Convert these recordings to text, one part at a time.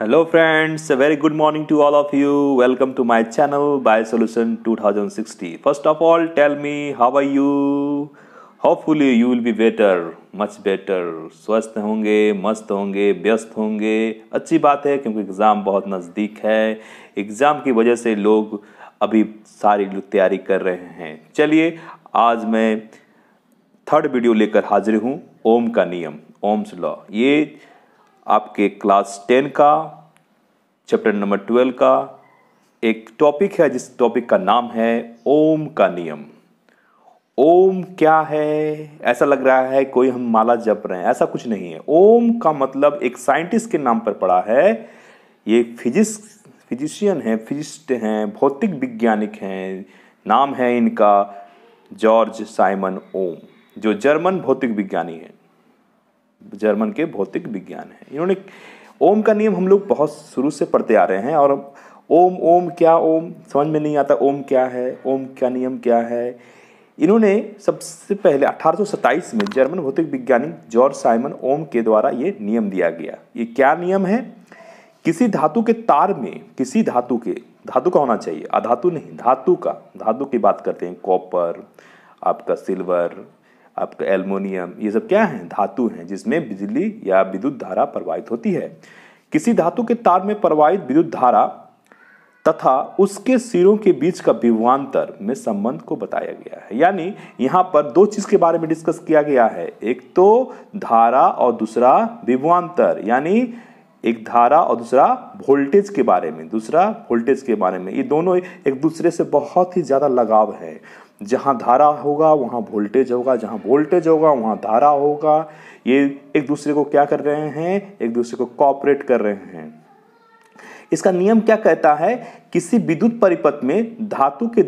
hello friends very good morning to all of you welcome to my channel by solution 2060 first of all tell me how are you hopefully you will be better much better स्वस्थ होंगे मस्त होंगे व्यस्त होंगे अच्छी बात है क्योंकि एग्ज़ाम बहुत नज़दीक है एग्ज़ाम की वजह से लोग अभी सारी तैयारी कर रहे हैं चलिए आज मैं थर्ड वीडियो लेकर हाजिर हूँ ओम का नियम ओम्स लॉ ये आपके क्लास टेन का चैप्टर नंबर ट्वेल्व का एक टॉपिक है जिस टॉपिक का नाम है ओम का नियम ओम क्या है ऐसा लग रहा है कोई हम माला जप रहे हैं ऐसा कुछ नहीं है ओम का मतलब एक साइंटिस्ट के नाम पर पड़ा है ये फिजिस फिजिशियन है फिजिस्ट हैं भौतिक वैज्ञानिक हैं नाम है इनका जॉर्ज साइमन ओम जो जर्मन भौतिक विज्ञानी है जर्मन के भौतिक विज्ञान है इन्होंने ओम का नियम हम लोग बहुत शुरू से पढ़ते आ रहे हैं और ओम ओम क्या ओम समझ में नहीं आता ओम क्या है ओम का नियम क्या है इन्होंने सबसे पहले 1827 में जर्मन भौतिक विज्ञानी जॉर्ज साइमन ओम के द्वारा ये नियम दिया गया ये क्या नियम है किसी धातु के तार में किसी धातु के धातु का होना चाहिए अधातु नहीं धातु का धातु की बात करते हैं कॉपर आपका सिल्वर आपका एल्मोनियम ये सब क्या हैं धातु हैं जिसमें बिजली या विद्युत धारा प्रवाहित होती है किसी धातु के तार में प्रवाहित विद्युत धारा तथा उसके सिरों के बीच का विवांतर में संबंध को बताया गया है यानी यहाँ पर दो चीज़ के बारे में डिस्कस किया गया है एक तो धारा और दूसरा विवांतर यानी एक धारा और दूसरा वोल्टेज के बारे में दूसरा वोल्टेज के बारे में ये दोनों एक दूसरे से बहुत ही ज़्यादा लगाव है जहाँ धारा होगा वहाँ वोल्टेज होगा जहाँ वोल्टेज होगा वहाँ धारा होगा ये एक दूसरे को क्या कर रहे हैं एक दूसरे को कॉपरेट कर रहे हैं इसका नियम क्या कहता है किसी विद्युत परिपथ में धातु के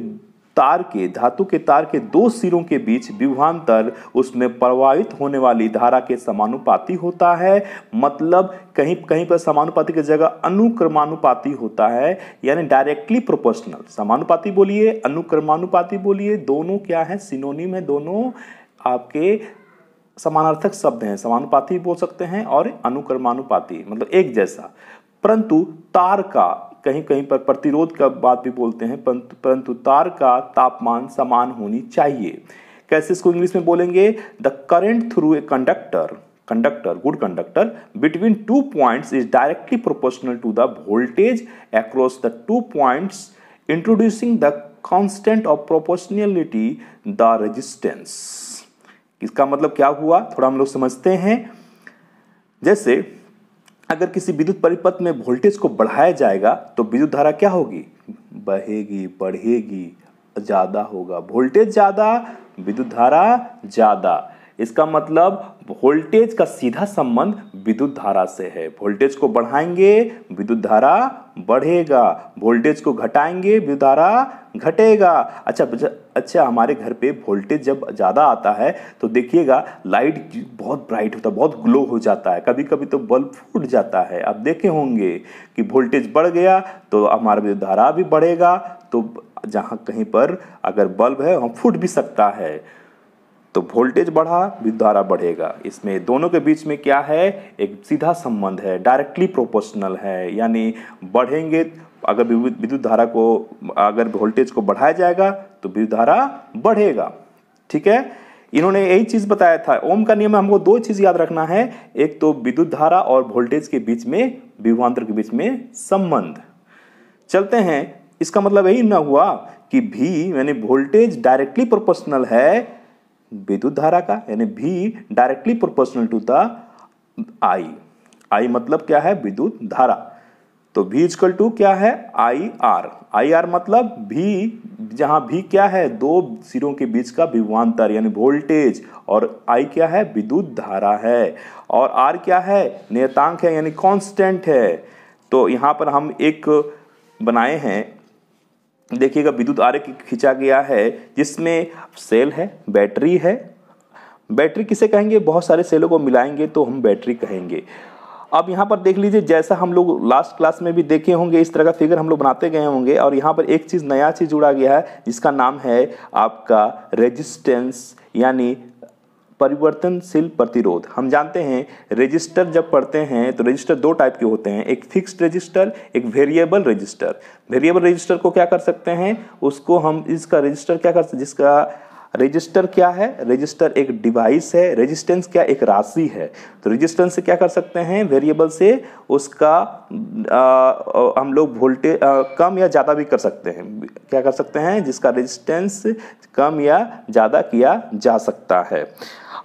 तार के धातु के तार के दो सिरों के बीच विभवांतर उसमें प्रवाहित होने वाली धारा के समानुपाती होता है मतलब कहीं कहीं पर समानुपाती की जगह अनुक्रमानुपाती होता है यानी डायरेक्टली प्रोपोर्शनल समानुपाती बोलिए अनुक्रमानुपाती बोलिए दोनों क्या है सिनोनिम है दोनों आपके समानार्थक शब्द हैं समानुपाती बोल सकते हैं और अनुक्रमानुपाती मतलब एक जैसा परंतु तार का कहीं कहीं पर प्रतिरोध का बात भी बोलते हैं परंतु तार का तापमान समान होनी चाहिए कैसे इसको इंग्लिश में बोलेंगे the current through a conductor conductor good conductor between two points is directly proportional to the voltage across the two points introducing the constant of proportionality the resistance इसका मतलब क्या हुआ थोड़ा हम लोग समझते हैं जैसे अगर किसी विद्युत परिपथ में वोल्टेज को बढ़ाया जाएगा तो विद्युत धारा क्या होगी बहेगी बढ़ेगी ज़्यादा होगा वोल्टेज ज़्यादा विद्युत धारा ज़्यादा इसका मतलब वोल्टेज का सीधा संबंध विद्युत धारा से है वोल्टेज को बढ़ाएंगे विद्युत धारा बढ़ेगा वोल्टेज को घटाएंगे विद्युत धारा घटेगा अच्छा अच्छा हमारे घर पे वोल्टेज जब ज़्यादा आता है तो देखिएगा लाइट बहुत ब्राइट होता है बहुत ग्लो हो जाता है कभी कभी तो बल्ब फूट जाता है आप देखे होंगे कि वोल्टेज बढ़ गया तो हमारा विद्युत धारा भी बढ़ेगा तो जहाँ कहीं पर अगर बल्ब है वहाँ फूट भी सकता है तो वोल्टेज बढ़ा विद्युत धारा बढ़ेगा इसमें दोनों के बीच में क्या है एक सीधा संबंध है डायरेक्टली प्रोपोर्शनल है यानी बढ़ेंगे अगर विद्युत धारा को अगर वोल्टेज को बढ़ाया जाएगा तो विद्युत धारा बढ़ेगा ठीक है इन्होंने यही चीज बताया था ओम का नियम हमको दो चीज याद रखना है एक तो विद्युत धारा और वोल्टेज के बीच में विभवांतर के बीच में संबंध चलते हैं इसका मतलब यही ना हुआ कि भी यानी वोल्टेज डायरेक्टली प्रोपोर्शनल है विद्युत धारा का यानी भी directly proportional to the I I मतलब क्या है विद्युत धारा तो भी इजकल टू क्या है आई आर आई आर मतलब भी जहां भी क्या है दो सिरों के बीच का विभवान्तर यानी वोल्टेज और आई क्या है विद्युत धारा है और आर क्या है नियतांक है यानी कांस्टेंट है तो यहां पर हम एक बनाए हैं देखिएगा विद्युत आर खींचा गया है जिसमें सेल है बैटरी है बैटरी किसे कहेंगे बहुत सारे सेलों को मिलाएंगे तो हम बैटरी कहेंगे अब यहाँ पर देख लीजिए जैसा हम लोग लास्ट क्लास में भी देखे होंगे इस तरह का फिगर हम लोग बनाते गए होंगे और यहाँ पर एक चीज़ नया चीज़ जुड़ा गया है जिसका नाम है आपका रेजिस्टेंस यानी परिवर्तनशील प्रतिरोध हम जानते हैं रजिस्टर जब पढ़ते हैं तो रजिस्टर दो टाइप के होते हैं एक फिक्स्ड रजिस्टर एक वेरिएबल रजिस्टर वेरिएबल रजिस्टर को क्या कर सकते हैं उसको हम इसका रजिस्टर क्या कर सकते जिसका रजिस्टर क्या है रजिस्टर एक डिवाइस है रेजिस्टेंस क्या एक राशि है तो रजिस्टेंस से क्या कर सकते हैं वेरिएबल से उसका आ, हम लोग वोल्टेज कम या ज़्यादा भी कर सकते हैं क्या कर सकते हैं जिसका रजिस्टेंस कम या ज़्यादा किया जा सकता है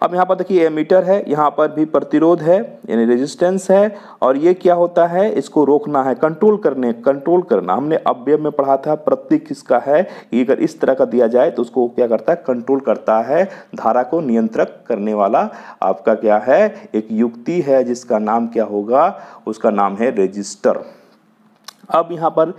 अब यहाँ पर देखिए एमीटर है यहाँ पर भी प्रतिरोध है यानी रेजिस्टेंस है और ये क्या होता है इसको रोकना है कंट्रोल करने कंट्रोल करना हमने अव्यय में पढ़ा था प्रतीक किसका है ये अगर इस तरह का दिया जाए तो उसको क्या करता है कंट्रोल करता है धारा को नियंत्रक करने वाला आपका क्या है एक युक्ति है जिसका नाम क्या होगा उसका नाम है रजिस्टर अब यहाँ पर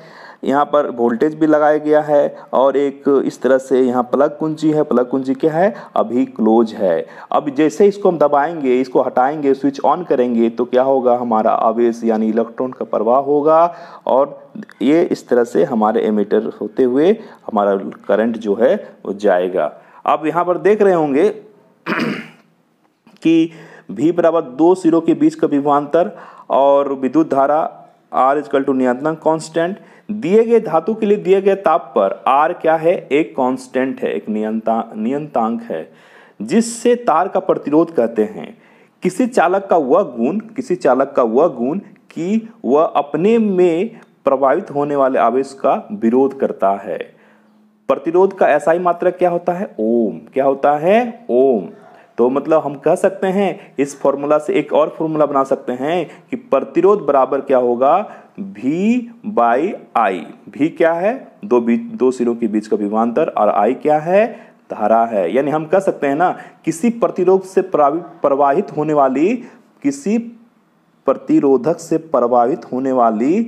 यहाँ पर वोल्टेज भी लगाया गया है और एक इस तरह से यहाँ प्लग कुंजी है प्लग कुंजी क्या है अभी क्लोज है अब जैसे इसको हम दबाएंगे इसको हटाएंगे स्विच ऑन करेंगे तो क्या होगा हमारा आवेश यानी इलेक्ट्रॉन का प्रवाह होगा और ये इस तरह से हमारे एमिटर होते हुए हमारा करंट जो है वो जाएगा आप यहाँ पर देख रहे होंगे कि भी बराबर दो सिरों के बीच का विभवान्तर और विद्युत धारा आर इजकल टू नियंत्रण कॉन्स्टेंट दिए गए धातु के लिए दिए गए ताप पर आर क्या है एक कॉन्स्टेंट है एक नियंता नियंत्रांक है जिससे तार का प्रतिरोध कहते हैं किसी चालक का वह गुण किसी चालक का वह गुण कि वह अपने में प्रभावित होने वाले आवेश का विरोध करता है प्रतिरोध का ऐसा ही मात्रक क्या होता है ओम क्या होता है ओम तो मतलब हम कह सकते हैं इस फॉर्मूला से एक और फॉर्मूला बना सकते हैं कि प्रतिरोध बराबर क्या होगा भी बाई आई भी क्या है दो बीच दो सिरों के बीच का विमानतर और आई क्या है धारा है यानी हम कह सकते हैं ना किसी प्रतिरोध से प्रवाहित होने वाली किसी प्रतिरोधक से प्रभावित होने वाली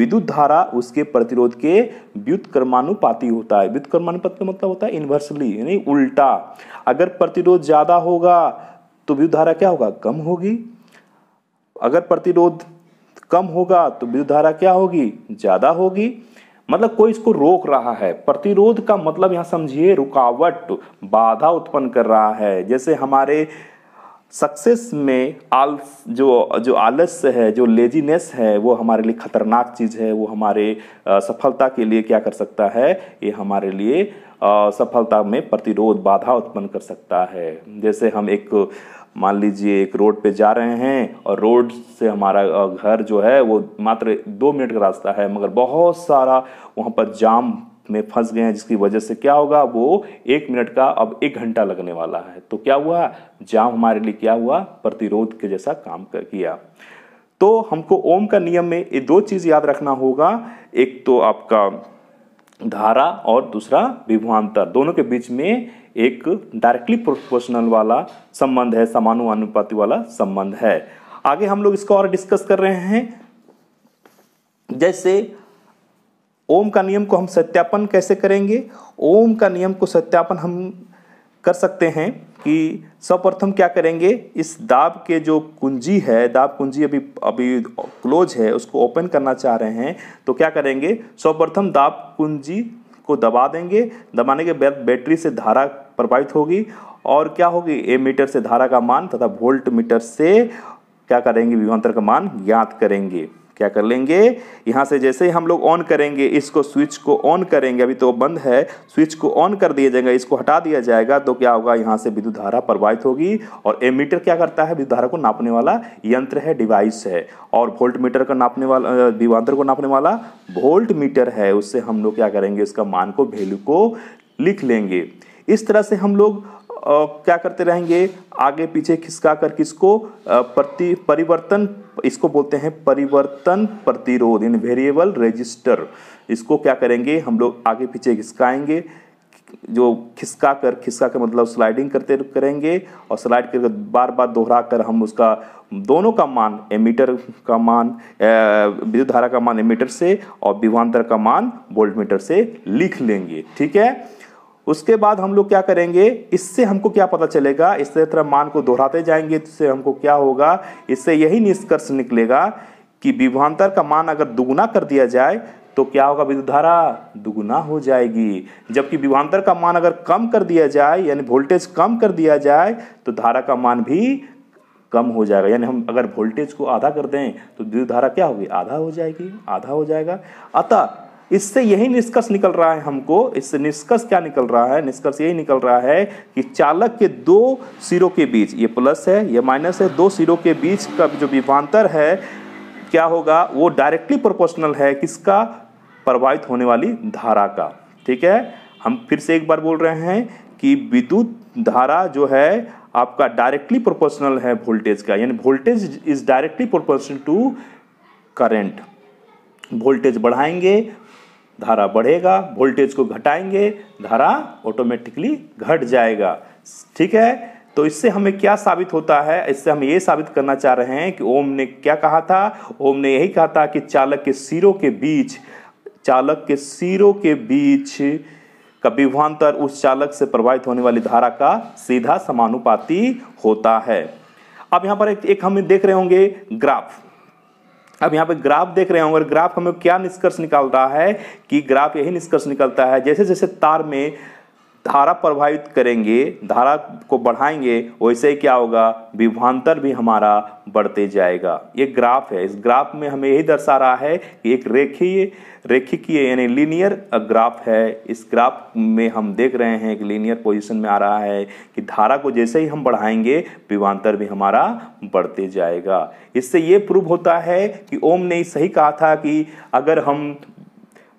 विद्युत धारा उसके प्रतिरोध के व्युत कर्मानुपाती होता है व्युत कर्मानुपात का मतलब होता है इन्वर्सली यानी उल्टा अगर प्रतिरोध ज्यादा होगा तो विद्युत धारा क्या होगा कम होगी अगर प्रतिरोध कम होगा तो विद्युत धारा क्या होगी ज्यादा होगी मतलब कोई इसको रोक रहा है प्रतिरोध का मतलब यहाँ समझिए रुकावट बाधा उत्पन्न कर रहा है जैसे हमारे सक्सेस में आल जो जो आलस्य है जो लेजीनेस है वो हमारे लिए खतरनाक चीज़ है वो हमारे सफलता के लिए क्या कर सकता है ये हमारे लिए सफलता में प्रतिरोध बाधा उत्पन्न कर सकता है जैसे हम एक मान लीजिए एक रोड पे जा रहे हैं और रोड से हमारा घर जो है वो मात्र दो मिनट का रास्ता है मगर बहुत सारा वहाँ पर जाम में फंस गए हैं जिसकी वजह से क्या होगा वो एक मिनट का अब एक घंटा लगने वाला है तो क्या हुआ जाम हमारे लिए क्या हुआ प्रतिरोध के जैसा काम कर किया तो हमको ओम का नियम में ये दो चीज़ याद रखना होगा एक तो आपका धारा और दूसरा विभवांतर दोनों के बीच में एक डायरेक्टली प्रोपोर्शनल वाला संबंध है समानुपाति वाला संबंध है आगे हम लोग इसको और डिस्कस कर रहे हैं जैसे ओम का नियम को हम सत्यापन कैसे करेंगे ओम का नियम को सत्यापन हम कर सकते हैं कि सर्वप्रथम क्या करेंगे इस दाब के जो कुंजी है दाब कुंजी अभी अभी क्लोज है उसको ओपन करना चाह रहे हैं तो क्या करेंगे सर्वप्रथम दाब कुंजी को दबा देंगे दबाने के बाद बैटरी से धारा प्रवाहित होगी और क्या होगी ए मीटर से धारा का मान तथा वोल्ट मीटर से क्या करेंगे विभवांतर का मान ज्ञात करेंगे क्या कर लेंगे यहाँ से जैसे ही हम लोग ऑन करेंगे इसको स्विच को ऑन करेंगे अभी तो बंद है स्विच को ऑन कर दिया जाएगा इसको हटा दिया जाएगा तो क्या होगा यहाँ से विद्युत धारा प्रवाहित होगी और ए मीटर क्या करता है विद्युत धारा को नापने वाला यंत्र है डिवाइस है और वोल्ट मीटर का नापने वाला विवांतर को नापने वाला वोल्ट मीटर है उससे हम लोग क्या करेंगे उसका मान को वैल्यू को लिख लेंगे इस तरह से हम लोग क्या करते रहेंगे आगे पीछे खिसका कर किसको प्रति परिवर्तन इसको बोलते हैं परिवर्तन प्रतिरोध इन वेरिएबल रजिस्टर इसको क्या करेंगे हम लोग आगे पीछे खिसकाएंगे जो खिसका कर खिसका कर मतलब स्लाइडिंग करते करेंगे और स्लाइड करके बार बार दोहरा कर हम उसका दोनों का मान एमीटर का मान विद्युत धारा का मान एमीटर से और विभवान्तर का मान वोल्टमीटर से लिख लेंगे ठीक है उसके बाद हम लोग क्या करेंगे इससे हमको क्या पता चलेगा इस तरह मान को दोहराते जाएंगे इससे हमको क्या होगा इससे यही निष्कर्ष निकलेगा कि विभवांतर का मान अगर दुगुना कर दिया जाए तो क्या होगा विद्युत धारा दुगुना हो जाएगी जबकि विभवांतर का मान अगर कम कर दिया जाए यानी वोल्टेज कम कर दिया जाए तो धारा का मान भी कम हो जाएगा यानी हम अगर वोल्टेज को आधा कर दें तो विद्युत धारा क्या होगी आधा हो जाएगी आधा हो जाएगा अतः इससे यही निष्कर्ष निकल रहा है हमको इससे निष्कर्ष क्या निकल रहा है निष्कर्ष यही निकल रहा है कि चालक के दो सिरों के बीच ये प्लस है ये माइनस है दो सिरों के बीच का जो विभांतर है क्या होगा वो डायरेक्टली प्रोपोर्शनल है किसका प्रभावित होने वाली धारा का ठीक है हम फिर से एक बार बोल रहे हैं कि विद्युत धारा जो है आपका डायरेक्टली प्रोपोर्शनल है वोल्टेज का यानी voltage is directly proportional to current voltage बढ़ाएंगे धारा बढ़ेगा वोल्टेज को घटाएंगे धारा ऑटोमेटिकली घट जाएगा ठीक है तो इससे हमें क्या साबित होता है इससे हम ये साबित करना चाह रहे हैं कि ओम ने क्या कहा था ओम ने यही कहा था कि चालक के सिरों के बीच चालक के सिरों के बीच का विभवान्तर उस चालक से प्रभावित होने वाली धारा का सीधा समानुपाती होता है अब यहाँ पर एक, एक हम देख रहे होंगे ग्राफ अब यहाँ पे ग्राफ देख रहे होंगे ग्राफ हमें क्या निष्कर्ष निकाल रहा है कि ग्राफ यही निष्कर्ष निकलता है जैसे जैसे तार में धारा प्रभावित करेंगे धारा को बढ़ाएंगे वैसे ही क्या होगा विभवांतर भी हमारा बढ़ते जाएगा ये ग्राफ है इस ग्राफ में हमें यही दर्शा रहा है कि एक रेखीय रेखिकीय यानी लीनियर ग्राफ है इस ग्राफ में हम देख रहे हैं कि लीनियर पोजीशन में आ रहा है कि धारा को जैसे ही हम बढ़ाएंगे विभांतर भी हमारा बढ़ते जाएगा इससे ये प्रूव होता है कि ओम ने सही कहा था कि अगर हम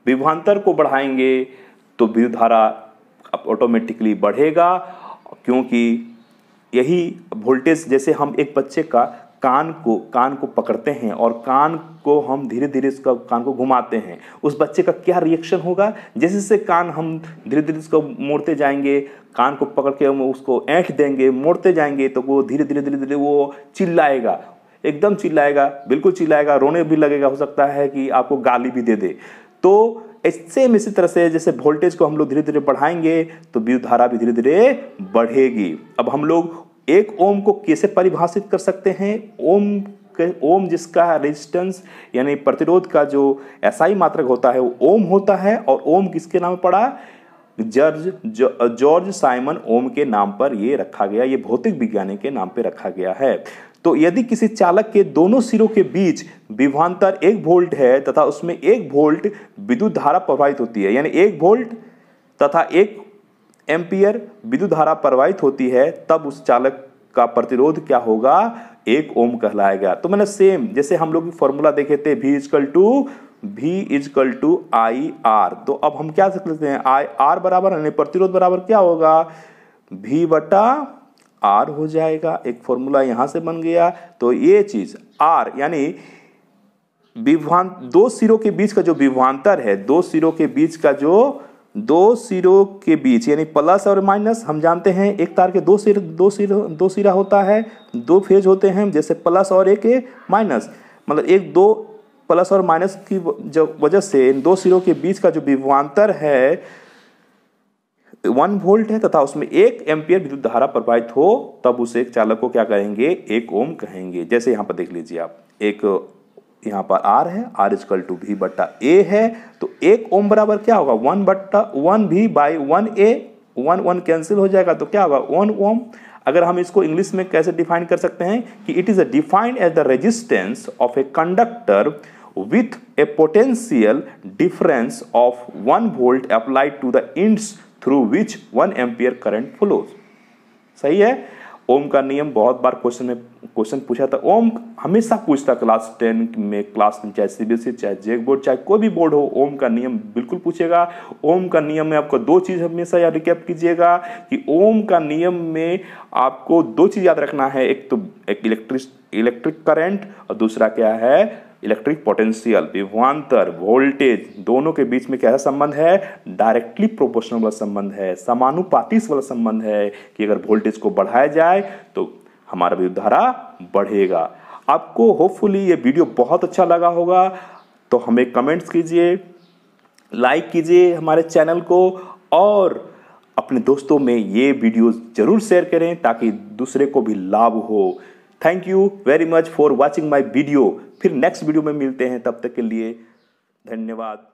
विभवांतर को बढ़ाएंगे तो विद्युत धारा ऑटोमेटिकली बढ़ेगा क्योंकि यही वोल्टेज जैसे हम एक बच्चे का कान को कान को पकड़ते हैं और कान को हम धीरे धीरे उसका कान को घुमाते हैं उस बच्चे का क्या रिएक्शन होगा जैसे जैसे कान हम धीरे धीरे उसको मोड़ते जाएंगे कान को पकड़ के हम उसको ऐंठ देंगे मोड़ते जाएंगे तो वो धीरे धीरे धीरे धीरे वो चिल्लाएगा एकदम चिल्लाएगा बिल्कुल चिल्लाएगा रोने भी लगेगा हो सकता है कि आपको गाली भी दे दे तो सेम इसी तरह से जैसे वोल्टेज को हम लोग धीरे धीरे बढ़ाएंगे तो विद्युत धारा भी धीरे धीरे बढ़ेगी अब हम लोग एक ओम को कैसे परिभाषित कर सकते हैं ओम ओम जिसका रेजिस्टेंस यानी प्रतिरोध का जो एसआई मात्रक होता है वो ओम होता है और ओम किसके नाम पड़ा जॉर्ज जॉर्ज साइमन ओम के नाम पर ये रखा गया ये भौतिक विज्ञानी के नाम पे रखा गया है तो यदि किसी चालक के दोनों सिरों के बीच विभवांतर एक वोल्ट है तथा उसमें एक वोल्ट विद्युत धारा प्रवाहित होती है यानी एक वोल्ट तथा एक एम्पियर विद्युत धारा प्रवाहित होती है तब उस चालक का प्रतिरोध क्या होगा एक ओम कहलाएगा तो मैंने सेम जैसे हम लोग फॉर्मूला देखे थे V equal to V equal to I R तो अब हम क्या सकते हैं आई आर बराबर यानी प्रतिरोध बराबर क्या होगा भी बटा आर हो जाएगा एक फॉर्मूला यहाँ से बन गया तो ये चीज़ आर यानी विभ्वान दो सिरों के बीच का जो विभ्वांतर है दो सिरों के बीच का जो दो सिरों के बीच यानी प्लस और माइनस हम जानते हैं एक तार के दो सिर दो सिर दो सिरा होता है दो फेज होते हैं जैसे प्लस और एक माइनस मतलब एक दो प्लस और माइनस की वजह से इन दो सिरों के बीच का जो विभवान्तर है वन वोल्ट है तथा उसमें एक एम्पियर विद्युत धारा प्रवाहित हो तब उसे चालक को क्या कहेंगे एक ओम कहेंगे जैसे यहाँ पर देख लीजिए आप एक यहाँ पर आर है आर इजकल टू भी बट्टा ए है तो एक ओम बराबर क्या होगा वन बट्टा वन भी बाई वन ए वन वन कैंसिल हो जाएगा तो क्या होगा वन ओम अगर हम इसको इंग्लिश में कैसे डिफाइन कर सकते हैं कि it is a defined as the resistance of a conductor with a potential difference of one volt applied to the ends through which one ampere current flows सही है ओम का नियम बहुत बार क्वेश्चन में क्वेश्चन पूछा था ओम हमेशा पूछता क्लास टेन में क्लास में चाहे सीबीएसई e, चाहे जेक बोर्ड चाहे कोई भी बोर्ड हो ओम का नियम बिल्कुल पूछेगा ओम का नियम में आपको दो चीज़ हमेशा याद रिकैप कीजिएगा कि ओम का नियम में आपको दो चीज़ याद रखना है एक तो एक इलेक्ट्रिक इलेक्ट्रिक करंट और दूसरा क्या है इलेक्ट्रिक पोटेंशियल विभवान्तर वोल्टेज दोनों के बीच में कैसा संबंध है डायरेक्टली प्रोपोर्शनल वाला संबंध है समानुपातिक वाला संबंध है कि अगर वोल्टेज को बढ़ाया जाए तो हमारा विद्युत धारा बढ़ेगा आपको होपफुली ये वीडियो बहुत अच्छा लगा होगा तो हमें कमेंट्स कीजिए लाइक कीजिए हमारे चैनल को और अपने दोस्तों में ये वीडियो जरूर शेयर करें ताकि दूसरे को भी लाभ हो thank you very much for watching my video फिर नेक्स्ट वीडियो में मिलते हैं तब तक के लिए धन्यवाद